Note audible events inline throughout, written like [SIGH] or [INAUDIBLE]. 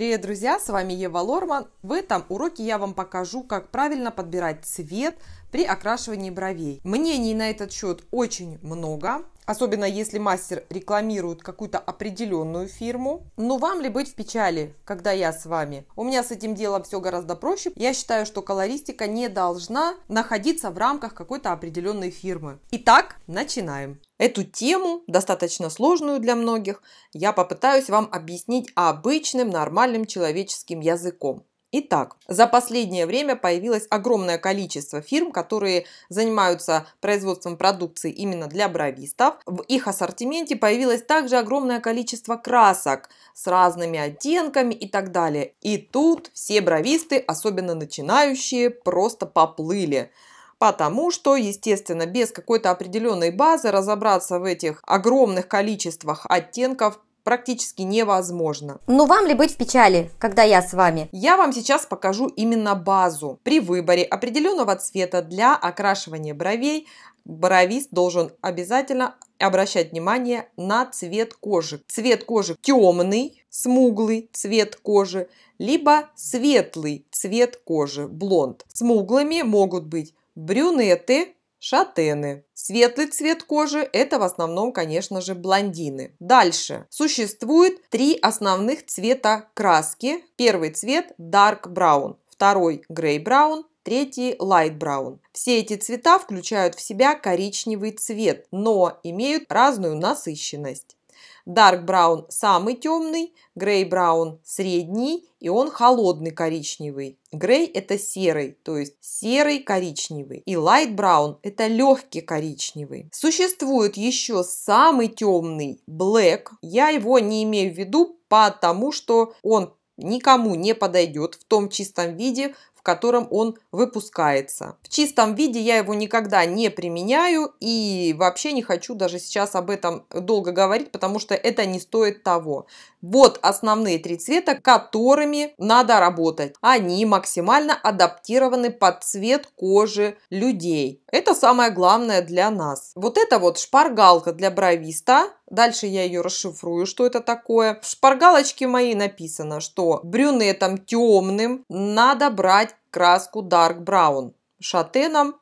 Привет, друзья! С вами Ева Лорман. В этом уроке я вам покажу, как правильно подбирать цвет при окрашивании бровей. Мнений на этот счет очень много особенно если мастер рекламирует какую-то определенную фирму. Но ну, вам ли быть в печали, когда я с вами? У меня с этим делом все гораздо проще. Я считаю, что колористика не должна находиться в рамках какой-то определенной фирмы. Итак, начинаем. Эту тему, достаточно сложную для многих, я попытаюсь вам объяснить обычным нормальным человеческим языком. Итак, за последнее время появилось огромное количество фирм, которые занимаются производством продукции именно для бровистов. В их ассортименте появилось также огромное количество красок с разными оттенками и так далее. И тут все бровисты, особенно начинающие, просто поплыли потому что, естественно, без какой-то определенной базы разобраться в этих огромных количествах оттенков практически невозможно. Ну вам ли быть в печали, когда я с вами? Я вам сейчас покажу именно базу. При выборе определенного цвета для окрашивания бровей бровист должен обязательно обращать внимание на цвет кожи. Цвет кожи темный, смуглый цвет кожи, либо светлый цвет кожи, блонд. Смуглыми могут быть брюнеты, Шатены. Светлый цвет кожи – это в основном, конечно же, блондины. Дальше. Существует три основных цвета краски. Первый цвет – dark brown, второй – grey brown, третий – light brown. Все эти цвета включают в себя коричневый цвет, но имеют разную насыщенность. Dark Brown самый темный, Grey Brown средний, и он холодный коричневый. Грей – это серый, то есть серый коричневый. И light brown – это легкий коричневый. Существует еще самый темный – black. Я его не имею в виду, потому что он никому не подойдет в том чистом виде, в котором он выпускается. В чистом виде я его никогда не применяю и вообще не хочу даже сейчас об этом долго говорить, потому что это не стоит того. Вот основные три цвета, которыми надо работать. Они максимально адаптированы под цвет кожи людей. Это самое главное для нас. Вот эта вот шпаргалка для бровиста Дальше я ее расшифрую, что это такое. В шпаргалочке моей написано, что брюнетом темным надо брать краску Dark Brown. Шатеном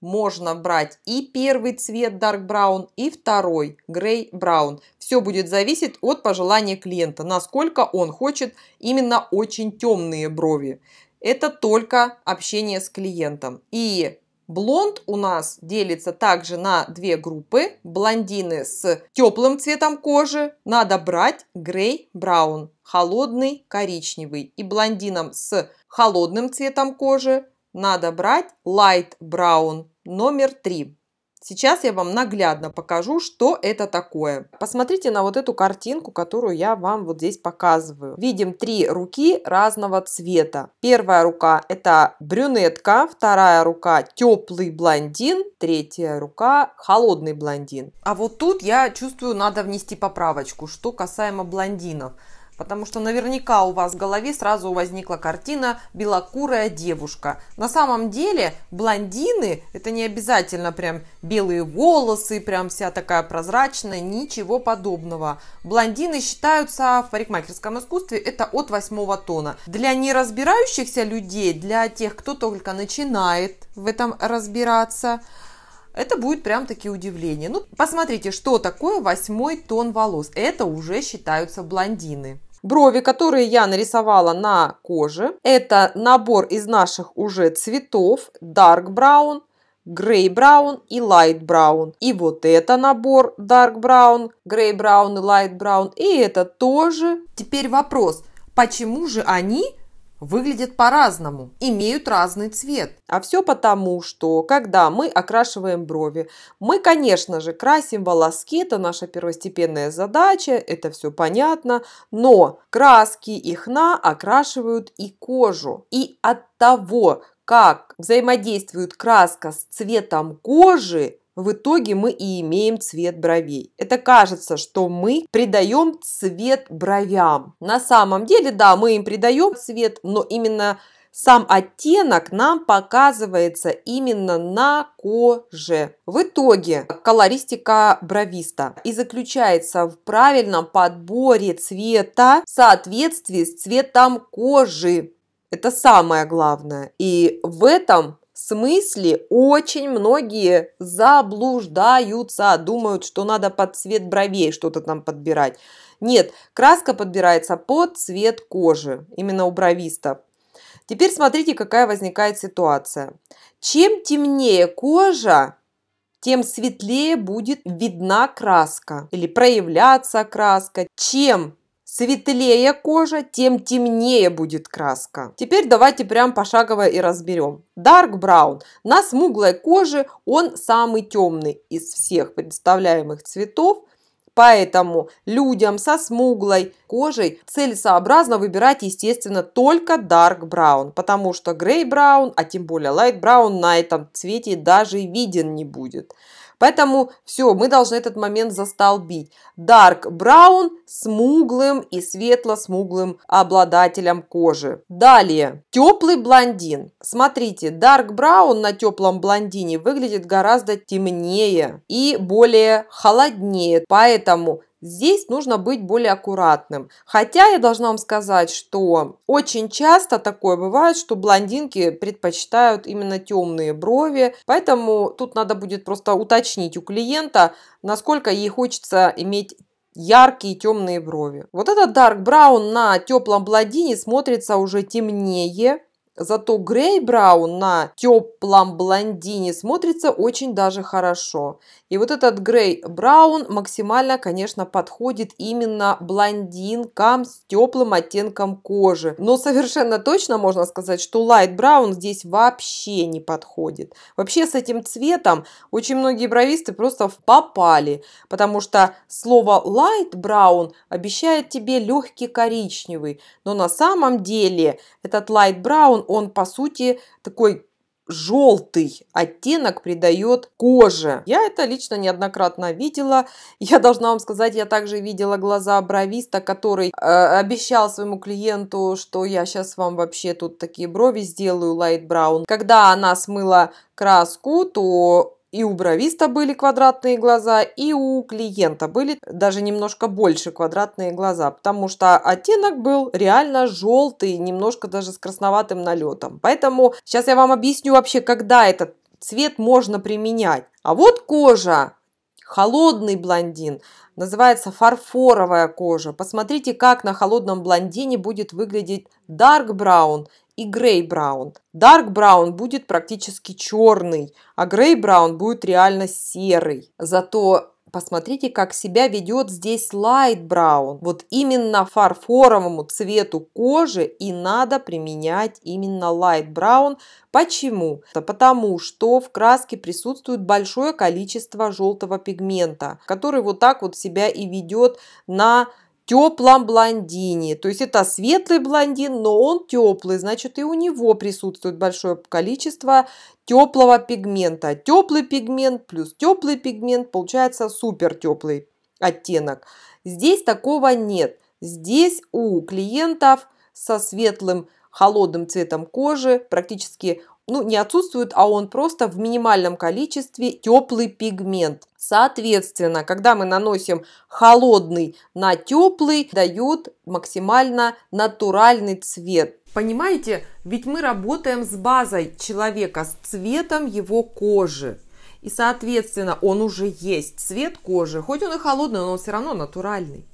можно брать и первый цвет Dark Brown, и второй Grey Brown. Все будет зависеть от пожелания клиента, насколько он хочет именно очень темные брови. Это только общение с клиентом. И Блонд у нас делится также на две группы. Блондины с теплым цветом кожи надо брать грей-браун, холодный коричневый. И блондинам с холодным цветом кожи надо брать light brown, номер три. Сейчас я вам наглядно покажу, что это такое. Посмотрите на вот эту картинку, которую я вам вот здесь показываю. Видим три руки разного цвета. Первая рука это брюнетка, вторая рука теплый блондин, третья рука холодный блондин. А вот тут я чувствую, надо внести поправочку, что касаемо блондинов. Потому что наверняка у вас в голове сразу возникла картина «белокурая девушка». На самом деле блондины – это не обязательно прям белые волосы, прям вся такая прозрачная, ничего подобного. Блондины считаются в парикмахерском искусстве это от восьмого тона. Для неразбирающихся людей, для тех, кто только начинает в этом разбираться, это будет прям такие удивления. Ну, посмотрите, что такое восьмой тон волос. Это уже считаются блондины. Брови, которые я нарисовала на коже, это набор из наших уже цветов Dark Brown, Grey Brown и Light Brown. И вот это набор Dark Brown, Grey Brown и Light Brown. И это тоже. Теперь вопрос, почему же они выглядят по-разному, имеют разный цвет. А все потому, что когда мы окрашиваем брови, мы, конечно же, красим волоски, это наша первостепенная задача, это все понятно, но краски и хна окрашивают и кожу. И от того, как взаимодействует краска с цветом кожи, в итоге мы и имеем цвет бровей. Это кажется, что мы придаем цвет бровям. На самом деле, да, мы им придаем цвет, но именно сам оттенок нам показывается именно на коже. В итоге колористика бровиста и заключается в правильном подборе цвета в соответствии с цветом кожи. Это самое главное. И в этом смысле очень многие заблуждаются, думают, что надо под цвет бровей что-то там подбирать. Нет, краска подбирается под цвет кожи, именно у бровистов. Теперь смотрите, какая возникает ситуация. Чем темнее кожа, тем светлее будет видна краска или проявляться краска. Чем светлее кожа, тем темнее будет краска. Теперь давайте прям пошагово и разберем. Dark Brown. На смуглой коже он самый темный из всех представляемых цветов. Поэтому людям со смуглой кожей целесообразно выбирать, естественно, только Dark Brown, потому что Grey Brown, а тем более Light Brown на этом цвете даже виден не будет. Поэтому все, мы должны этот момент застолбить. Dark Brown смуглым и светло-смуглым обладателем кожи. Далее, теплый блондин. Смотрите, Dark Brown на теплом блондине выглядит гораздо темнее и более холоднее. Поэтому Здесь нужно быть более аккуратным. Хотя я должна вам сказать, что очень часто такое бывает, что блондинки предпочитают именно темные брови. Поэтому тут надо будет просто уточнить у клиента, насколько ей хочется иметь яркие темные брови. Вот этот dark brown на теплом блондине смотрится уже темнее, Зато Грей Браун на теплом блондине смотрится очень даже хорошо. И вот этот Грей Браун максимально, конечно, подходит именно блондинкам с теплым оттенком кожи. Но совершенно точно можно сказать, что Light Браун здесь вообще не подходит. Вообще с этим цветом очень многие бровисты просто попали, потому что слово Light Brown обещает тебе легкий коричневый. Но на самом деле этот Light Brown он по сути такой желтый оттенок придает коже. Я это лично неоднократно видела. [LAUGHS] Я должна вам сказать, я также видела глаза бровиста, который э, обещал своему клиенту, что я сейчас вам вообще тут такие брови сделаю, light brown. Когда она смыла краску, то и у бровиста были квадратные глаза, и у клиента были даже немножко больше квадратные глаза, потому что оттенок был реально желтый, немножко даже с красноватым налетом. Поэтому сейчас я вам объясню вообще, когда этот цвет можно применять. А вот кожа, холодный блондин, называется фарфоровая кожа. Посмотрите, как на холодном блондине будет выглядеть dark brown и грей браун. Дарк браун будет практически черный, а грей браун будет реально серый. Зато посмотрите, как себя ведет здесь лайт браун. Вот именно фарфоровому цвету кожи и надо применять именно лайт браун. Почему? Потому что в краске присутствует большое количество желтого пигмента, который вот так вот себя и ведет на теплом блондине. То есть это светлый блондин, но он теплый, значит и у него присутствует большое количество теплого пигмента. Теплый пигмент плюс теплый пигмент получается супер теплый оттенок. Здесь такого нет. Здесь у клиентов со светлым холодным цветом кожи практически ну, не отсутствует, а он просто в минимальном количестве теплый пигмент. Соответственно, когда мы наносим холодный на теплый, дает максимально натуральный цвет. Понимаете, ведь мы работаем с базой человека, с цветом его кожи. И, соответственно, он уже есть цвет кожи. Хоть он и холодный, но он все равно натуральный.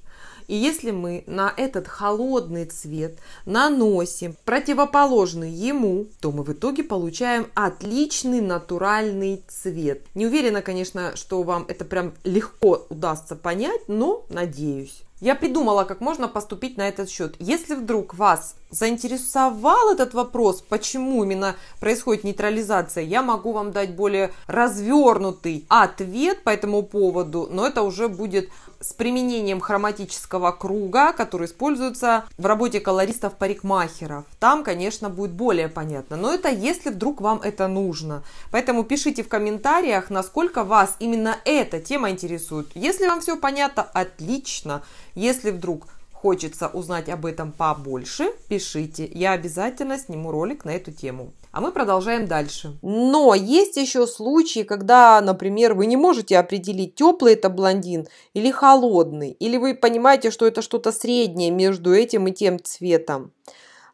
И если мы на этот холодный цвет наносим противоположный ему, то мы в итоге получаем отличный натуральный цвет. Не уверена, конечно, что вам это прям легко удастся понять, но надеюсь. Я придумала, как можно поступить на этот счет. Если вдруг вас заинтересовал этот вопрос, почему именно происходит нейтрализация, я могу вам дать более развернутый ответ по этому поводу, но это уже будет с применением хроматического круга, который используется в работе колористов-парикмахеров. Там, конечно, будет более понятно. Но это если вдруг вам это нужно. Поэтому пишите в комментариях, насколько вас именно эта тема интересует. Если вам все понятно, отлично. Если вдруг хочется узнать об этом побольше, пишите. Я обязательно сниму ролик на эту тему. А мы продолжаем дальше. Но есть еще случаи, когда, например, вы не можете определить, теплый это блондин или холодный. Или вы понимаете, что это что-то среднее между этим и тем цветом.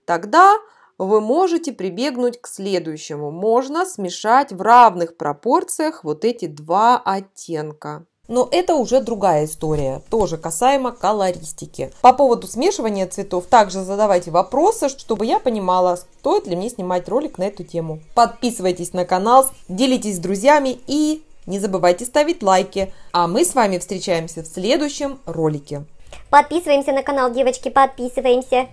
Тогда вы можете прибегнуть к следующему. Можно смешать в равных пропорциях вот эти два оттенка. Но это уже другая история, тоже касаемо колористики. По поводу смешивания цветов также задавайте вопросы, чтобы я понимала, стоит ли мне снимать ролик на эту тему. Подписывайтесь на канал, делитесь с друзьями и не забывайте ставить лайки. А мы с вами встречаемся в следующем ролике. Подписываемся на канал, девочки, подписываемся.